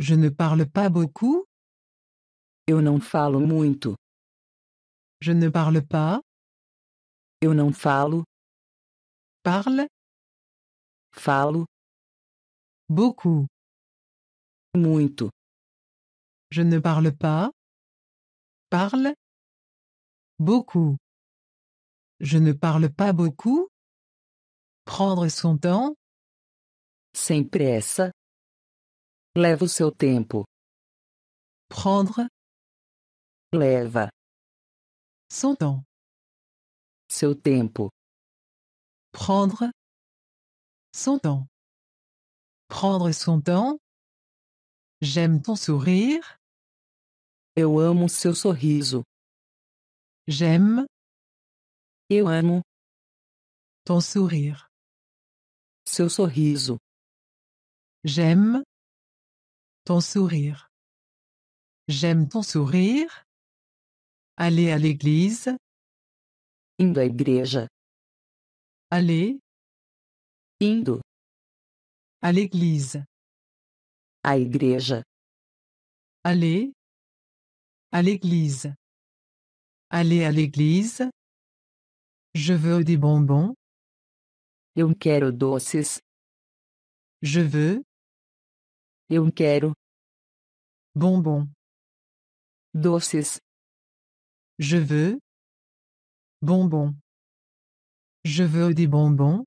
Je ne parle pas beaucoup. Eu não falo muito. Je ne parle pas. Eu não falo. Parle. Falo. Beaucoup. Muito. Je ne parle pas. Parle. Beaucoup. Je ne parle pas beaucoup. Prendre son temps. Sem Leva o seu tempo. Prendre. Leva. Son temps. Seu tempo. Prendre. Son temps. Prendre son temps. J'aime ton sourire. Eu amo seu sorriso. J'aime. Eu amo. Ton sourire. Seu sorriso. J'aime. Ton sourire. J'aime ton sourire. Aller à l'église. Indo à igreja. Aller. Indo. À l'église. À igreja. Aller. À l'église. Aller à l'église. Je veux des bonbons. Eu quero doces. Je veux. Eu quero. Bombom. Doces. Je veux. Bombom. Je veux des bonbons.